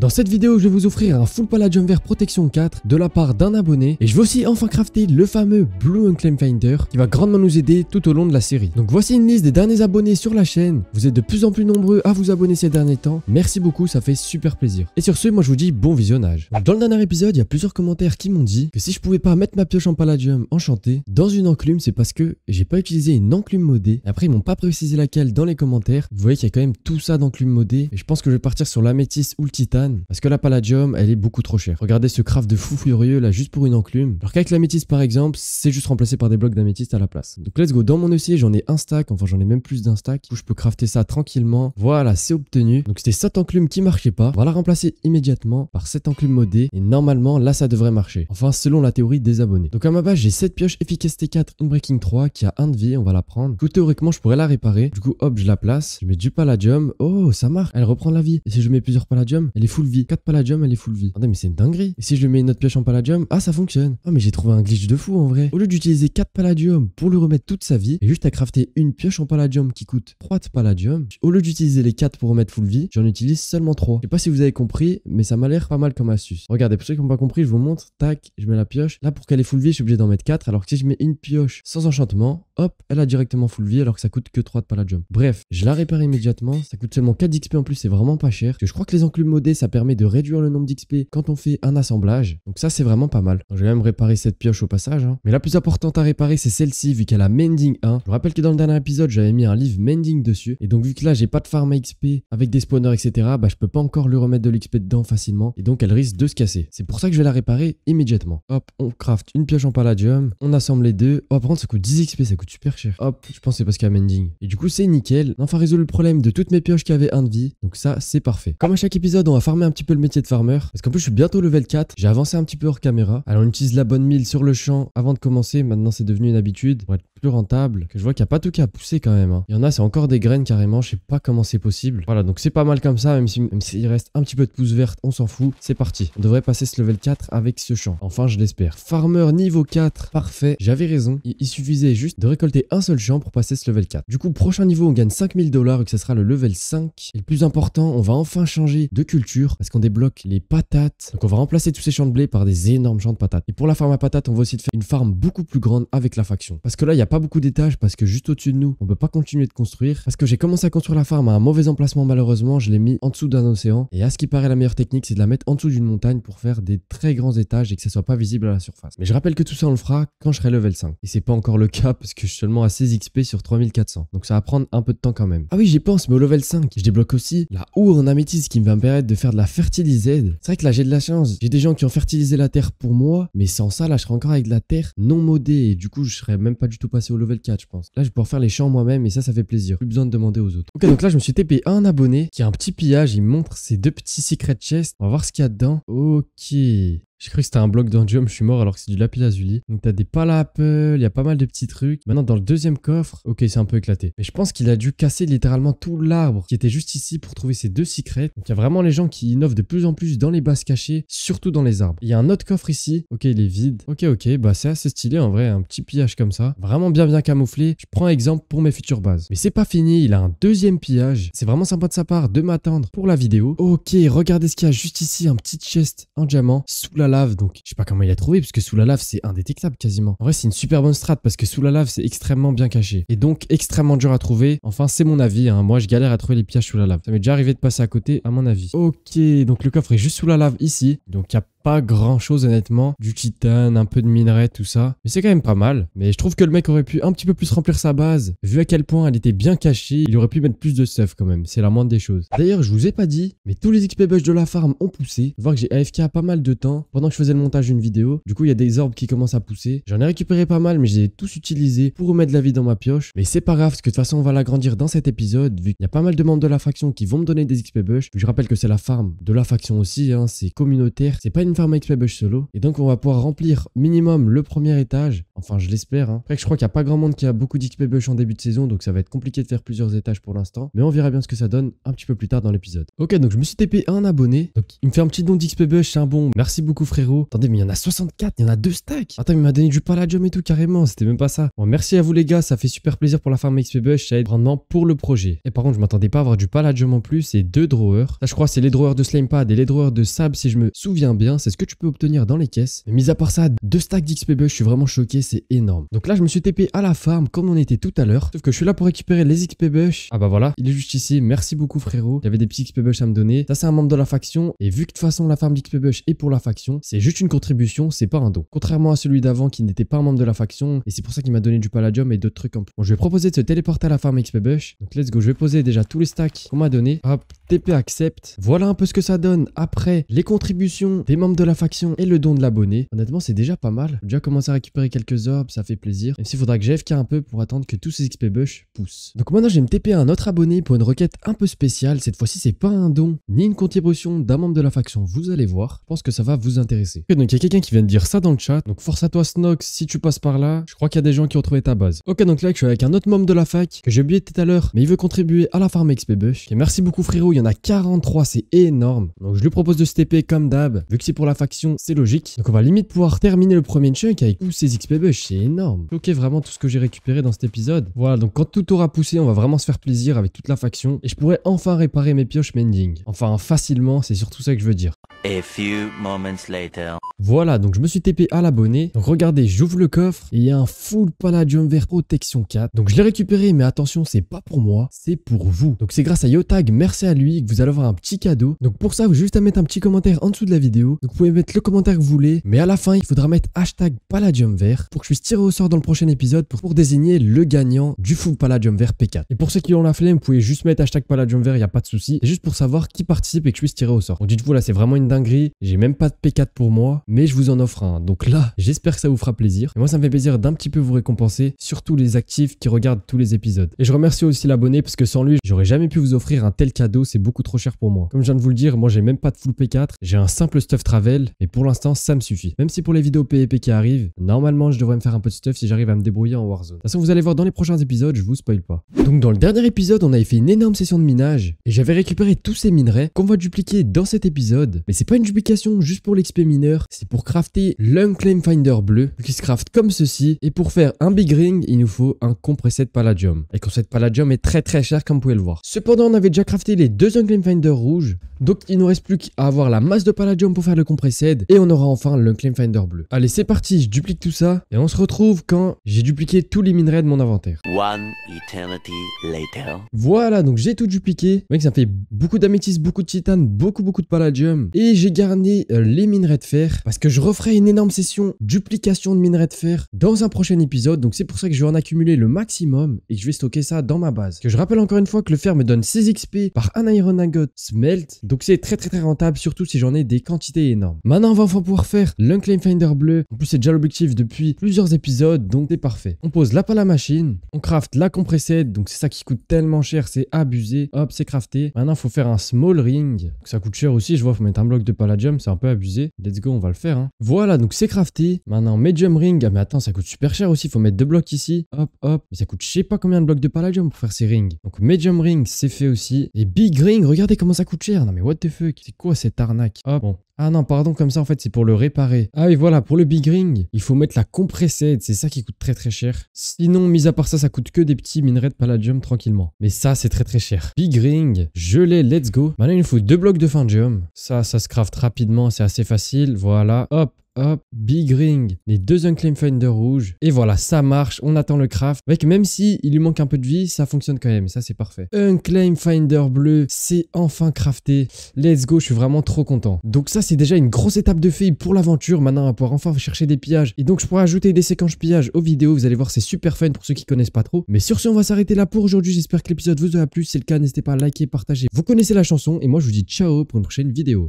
Dans cette vidéo, je vais vous offrir un full palladium vert protection 4 de la part d'un abonné et je vais aussi enfin crafter le fameux Blue Unclaim Finder qui va grandement nous aider tout au long de la série. Donc voici une liste des derniers abonnés sur la chaîne. Vous êtes de plus en plus nombreux à vous abonner ces derniers temps. Merci beaucoup, ça fait super plaisir. Et sur ce, moi je vous dis bon visionnage. Dans le dernier épisode, il y a plusieurs commentaires qui m'ont dit que si je pouvais pas mettre ma pioche en palladium enchantée dans une enclume, c'est parce que j'ai pas utilisé une enclume modée. Après, ils m'ont pas précisé laquelle dans les commentaires. Vous voyez qu'il y a quand même tout ça d'enclume modée et je pense que je vais partir sur l'améthyste ou le titane parce que la Palladium, elle est beaucoup trop chère. Regardez ce craft de fou furieux là, juste pour une enclume. Alors qu'avec l'améthyste par exemple, c'est juste remplacé par des blocs d'améthyste à la place. Donc let's go, dans mon dossier, j'en ai un stack, enfin j'en ai même plus d'un stack, où je peux crafter ça tranquillement. Voilà, c'est obtenu. Donc c'était cette enclume qui marchait pas, on va la remplacer immédiatement par cette enclume modée, et normalement là ça devrait marcher. Enfin selon la théorie des abonnés. Donc à ma base, j'ai cette pioche efficacité 4, une breaking 3 qui a 1 de vie, on va la prendre. Du théoriquement, je pourrais la réparer. Du coup hop, je la place, je mets du palladium. Oh, ça marche, elle reprend la vie. Et si je mets plusieurs palladium, elle est fou. 4 palladium, elle est full vie. Attendez, mais c'est une dinguerie. Et si je mets une autre pioche en palladium, ah, ça fonctionne. Ah, mais j'ai trouvé un glitch de fou en vrai. Au lieu d'utiliser 4 palladium pour lui remettre toute sa vie, et juste à crafter une pioche en palladium qui coûte 3 palladium, au lieu d'utiliser les 4 pour remettre full vie, j'en utilise seulement 3. Je sais pas si vous avez compris, mais ça m'a l'air pas mal comme astuce. Regardez, pour ceux qui n'ont pas compris, je vous montre. Tac, je mets la pioche. Là, pour qu'elle est full vie, je suis obligé d'en mettre 4. Alors que si je mets une pioche sans enchantement, hop, elle a directement full vie alors que ça coûte que 3 de palladium. Bref, je la répare immédiatement, ça coûte seulement 4 d'XP en plus, c'est vraiment pas cher. que je crois que les enclumes modées, ça permet de réduire le nombre d'XP quand on fait un assemblage. Donc ça, c'est vraiment pas mal. Je vais même réparer cette pioche au passage. Hein. Mais la plus importante à réparer, c'est celle-ci, vu qu'elle a Mending 1. Je vous rappelle que dans le dernier épisode, j'avais mis un livre Mending dessus. Et donc, vu que là, j'ai pas de farm à XP avec des spawners, etc., bah, je peux pas encore lui remettre de l'XP dedans facilement. Et donc, elle risque de se casser. C'est pour ça que je vais la réparer immédiatement. Hop, on craft une pioche en palladium, on assemble les deux. Hop, oh, prendre ça coûte 10 XP, ça coûte super cher. Hop, je pense c'est parce qu'il y a Mending. Et du coup, c'est nickel. enfin résolu le problème de toutes mes pioches qui avaient un de vie. Donc ça, c'est parfait. Comme à chaque épisode, on va farmer un petit peu le métier de farmer. Parce qu'en plus, je suis bientôt level 4. J'ai avancé un petit peu hors caméra. Alors, on utilise la bonne mille sur le champ avant de commencer. Maintenant, c'est devenu une habitude plus rentable, que je vois qu'il n'y a pas tout qui a poussé quand même. Hein. Il y en a, c'est encore des graines carrément, je sais pas comment c'est possible. Voilà, donc c'est pas mal comme ça, même s'il si, il reste un petit peu de pousse verte, on s'en fout. C'est parti. On devrait passer ce level 4 avec ce champ. Enfin, je l'espère. Farmer niveau 4, parfait. J'avais raison. Il, suffisait juste de récolter un seul champ pour passer ce level 4. Du coup, prochain niveau, on gagne 5000 dollars et que ce sera le level 5. Et le plus important, on va enfin changer de culture parce qu'on débloque les patates. Donc on va remplacer tous ces champs de blé par des énormes champs de patates. Et pour la farm à patates, on va aussi faire une farm beaucoup plus grande avec la faction. Parce que là, il y a pas beaucoup d'étages parce que juste au-dessus de nous, on peut pas continuer de construire. Parce que j'ai commencé à construire la farm à un mauvais emplacement malheureusement, je l'ai mis en dessous d'un océan. Et à ce qui paraît, la meilleure technique, c'est de la mettre en dessous d'une montagne pour faire des très grands étages et que ça soit pas visible à la surface. Mais je rappelle que tout ça, on le fera quand je serai level 5. Et c'est pas encore le cas parce que je suis seulement à 16 XP sur 3400. Donc ça va prendre un peu de temps quand même. Ah oui, j'y pense, mais au level 5, je débloque aussi la houe en améthyste qui va me permettre de faire de la fertilisée. C'est vrai que là, j'ai de la chance. J'ai des gens qui ont fertilisé la terre pour moi, mais sans ça, là, je serais encore avec de la terre non modée et du coup, je serais même pas du tout pas c'est au level 4, je pense. Là, je vais pouvoir faire les champs moi-même et ça, ça fait plaisir. Plus besoin de demander aux autres. Ok, donc là, je me suis TP un abonné qui a un petit pillage. Il me montre ses deux petits secret chest On va voir ce qu'il y a dedans. Ok. J'ai cru que c'était un bloc d'andium, je suis mort alors que c'est du lapis lazuli. Donc t'as des palapels. il y a pas mal de petits trucs. Maintenant dans le deuxième coffre, ok c'est un peu éclaté. Mais je pense qu'il a dû casser littéralement tout l'arbre qui était juste ici pour trouver ces deux secrets. Donc il y a vraiment les gens qui innovent de plus en plus dans les bases cachées, surtout dans les arbres. Il y a un autre coffre ici, ok il est vide. Ok ok, bah c'est assez stylé en vrai, un petit pillage comme ça. Vraiment bien bien camouflé, je prends exemple pour mes futures bases. Mais c'est pas fini, il a un deuxième pillage. C'est vraiment sympa de sa part de m'attendre pour la vidéo. Ok, regardez ce qu'il y a juste ici, un petit chest en diamant sous la lave, donc je sais pas comment il a trouvé, parce que sous la lave c'est indétectable quasiment. En vrai, c'est une super bonne strat parce que sous la lave c'est extrêmement bien caché et donc extrêmement dur à trouver. Enfin, c'est mon avis, hein. moi je galère à trouver les pièges sous la lave. Ça m'est déjà arrivé de passer à côté, à mon avis. Ok, donc le coffre est juste sous la lave ici, donc il n'y a pas grand chose honnêtement. Du titane, un peu de minerai, tout ça. Mais c'est quand même pas mal. Mais je trouve que le mec aurait pu un petit peu plus remplir sa base. Vu à quel point elle était bien cachée, il aurait pu mettre plus de stuff quand même. C'est la moindre des choses. D'ailleurs, je vous ai pas dit, mais tous les XP bush de la farm ont poussé. Voir que j'ai AFK pas mal de temps pendant que je faisais le montage d'une vidéo. Du coup, il y a des orbes qui commencent à pousser. J'en ai récupéré pas mal, mais j'ai tous utilisés pour remettre la vie dans ma pioche. Mais c'est pas grave, parce que de toute façon, on va l'agrandir dans cet épisode, vu qu'il y a pas mal de membres de la faction qui vont me donner des XP bush. je rappelle que c'est la farm de la faction aussi, hein. c'est communautaire. C'est pas une une farm XP bush solo. Et donc, on va pouvoir remplir minimum le premier étage. Enfin, je l'espère. Hein. Après, je crois qu'il n'y a pas grand monde qui a beaucoup d'XP bush en début de saison. Donc, ça va être compliqué de faire plusieurs étages pour l'instant. Mais on verra bien ce que ça donne un petit peu plus tard dans l'épisode. Ok, donc je me suis TP un abonné. Donc, il me fait un petit don d'XP bush. C'est un bon. Merci beaucoup, frérot. Attendez, mais il y en a 64. Il y en a deux stacks. Attends, il m'a donné du Paladium et tout carrément. C'était même pas ça. Bon, merci à vous, les gars. Ça fait super plaisir pour la farm XP bush. Ça aide grandement pour le projet. Et par contre, je m'attendais pas à avoir du paladium en plus et deux drawers. Là, je crois c'est les drawers de Slimepad et les drawers de sable si je me souviens bien c'est ce que tu peux obtenir dans les caisses. Mais mis à part ça, deux stacks d'XP Bush je suis vraiment choqué, c'est énorme. Donc là, je me suis TP à la farm comme on était tout à l'heure. Sauf que je suis là pour récupérer les XP Bush Ah bah voilà, il est juste ici. Merci beaucoup frérot. Il y avait des petits XP Bush à me donner. Ça, c'est un membre de la faction. Et vu que de toute façon, la farm d'XP Bush est pour la faction, c'est juste une contribution, c'est pas un don. Contrairement à celui d'avant qui n'était pas un membre de la faction. Et c'est pour ça qu'il m'a donné du palladium et d'autres trucs en plus. Bon, je vais proposer de se téléporter à la farm XP bush. Donc let's go, je vais poser déjà tous les stacks qu'on m'a donné. Hop, TP accepte. Voilà un peu ce que ça donne après les contributions des membres de la faction et le don de l'abonné. Honnêtement, c'est déjà pas mal. J'ai déjà commencé à récupérer quelques orbes, ça fait plaisir. Même s'il faudra que FK un peu pour attendre que tous ces XP bush poussent. Donc maintenant, je TP à un autre abonné pour une requête un peu spéciale. Cette fois-ci, c'est pas un don ni une contribution d'un membre de la faction. Vous allez voir. Je pense que ça va vous intéresser. Ok, donc, il y a quelqu'un qui vient de dire ça dans le chat. Donc, force à toi, Snox, si tu passes par là. Je crois qu'il y a des gens qui ont trouvé ta base. Ok, donc là, je suis avec un autre membre de la fac que j'ai oublié tout à l'heure, mais il veut contribuer à la farm XP bush. Et merci beaucoup, frérot y en a 43, c'est énorme. Donc je lui propose de se comme d'hab, vu que c'est pour la faction, c'est logique. Donc on va limite pouvoir terminer le premier chunk avec tous ces XP bush, c'est énorme. ok vraiment tout ce que j'ai récupéré dans cet épisode. Voilà, donc quand tout aura poussé, on va vraiment se faire plaisir avec toute la faction. Et je pourrais enfin réparer mes pioches mending. Enfin, facilement, c'est surtout ça que je veux dire few later. Voilà, donc je me suis TP à l'abonné. Regardez, j'ouvre le coffre il y a un full Palladium vert protection 4. Donc je l'ai récupéré, mais attention, c'est pas pour moi, c'est pour vous. Donc c'est grâce à Yotag, merci à lui, que vous allez avoir un petit cadeau. Donc pour ça, vous juste à mettre un petit commentaire en dessous de la vidéo. Donc vous pouvez mettre le commentaire que vous voulez, mais à la fin, il faudra mettre hashtag Palladium vert pour que je puisse tirer au sort dans le prochain épisode pour, désigner le gagnant du full Palladium vert P4. Et pour ceux qui ont la flemme, vous pouvez juste mettre hashtag Palladium vert, il n'y a pas de souci. Et juste pour savoir qui participe et que je puisse tirer au sort. Donc dites-vous là, c'est vraiment une gris J'ai même pas de P4 pour moi, mais je vous en offre un. Donc là, j'espère que ça vous fera plaisir. moi, ça me fait plaisir d'un petit peu vous récompenser, surtout les actifs qui regardent tous les épisodes. Et je remercie aussi l'abonné parce que sans lui, j'aurais jamais pu vous offrir un tel cadeau. C'est beaucoup trop cher pour moi. Comme je viens de vous le dire, moi, j'ai même pas de full P4. J'ai un simple stuff travel et pour l'instant, ça me suffit. Même si pour les vidéos P qui arrivent, normalement, je devrais me faire un peu de stuff si j'arrive à me débrouiller en Warzone. De toute façon, vous allez voir dans les prochains épisodes, je vous spoil pas. Donc dans le dernier épisode, on avait fait une énorme session de minage et j'avais récupéré tous ces minerais qu'on va dupliquer dans cet épisode c'est pas une duplication juste pour l'XP mineur, c'est pour crafter l'Unclaim Finder bleu qui se craft comme ceci. Et pour faire un big ring, il nous faut un compressed palladium. Et compressé palladium est très très cher comme vous pouvez le voir. Cependant, on avait déjà crafté les deux Unclaim Finder rouges. Donc il nous reste plus qu'à avoir la masse de palladium pour faire le compressed, et on aura enfin l'Unclaim Finder bleu. Allez, c'est parti, je duplique tout ça et on se retrouve quand j'ai dupliqué tous les minerais de mon inventaire. One eternity later. Voilà, donc j'ai tout dupliqué. Vous ça fait beaucoup d'améthyste, beaucoup de titane, beaucoup beaucoup de palladium et j'ai gardé euh, les minerais de fer parce que je referai une énorme session duplication de minerais de fer dans un prochain épisode. Donc c'est pour ça que je vais en accumuler le maximum et que je vais stocker ça dans ma base. Que je rappelle encore une fois que le fer me donne 6 XP par un Iron Ingot smelt. Donc c'est très très très rentable, surtout si j'en ai des quantités énormes. Maintenant, on va enfin pouvoir faire l'Unclaim Finder bleu. En plus, c'est déjà l'objectif depuis plusieurs épisodes, donc c'est parfait. On pose la pale machine, on craft la compressée, donc c'est ça qui coûte tellement cher, c'est abusé. Hop, c'est crafté. Maintenant, il faut faire un small ring. Ça coûte cher aussi, je vois, faut mettre un bloc de palladium, c'est un peu abusé. Let's go, on va le faire. Hein. Voilà, donc c'est crafté. Maintenant, medium ring. Ah, mais attends, ça coûte super cher aussi. Faut mettre deux blocs ici. Hop, hop. Mais ça coûte je sais pas combien de blocs de palladium pour faire ces rings. Donc, medium ring, c'est fait aussi. Et big ring, regardez comment ça coûte cher. Non, mais what the fuck. C'est quoi cette arnaque Hop, bon, ah non, pardon, comme ça en fait, c'est pour le réparer. Ah et voilà, pour le big ring, il faut mettre la compressée c'est ça qui coûte très très cher. Sinon, mis à part ça, ça coûte que des petits minerais de palladium tranquillement. Mais ça, c'est très très cher. Big ring, gelé, let's go. Maintenant, il nous faut deux blocs de fangium. Ça, ça se craft rapidement, c'est assez facile. Voilà, hop, hop, big ring, les deux unclaimed finder rouges. Et voilà, ça marche, on attend le craft. Mec, même si il lui manque un peu de vie, ça fonctionne quand même, ça c'est parfait. Unclaim finder bleu, c'est enfin crafté. Let's go, je suis vraiment trop content. Donc ça c'est déjà une grosse étape de fille pour l'aventure. Maintenant, on va pouvoir enfin chercher des pillages. Et donc je pourrais ajouter des séquences pillages aux vidéos, vous allez voir, c'est super fun pour ceux qui connaissent pas trop. Mais sur ce, on va s'arrêter là pour aujourd'hui. J'espère que l'épisode vous a plu. Si c'est le cas, n'hésitez pas à liker, partager. Vous connaissez la chanson et moi je vous dis ciao pour une prochaine vidéo.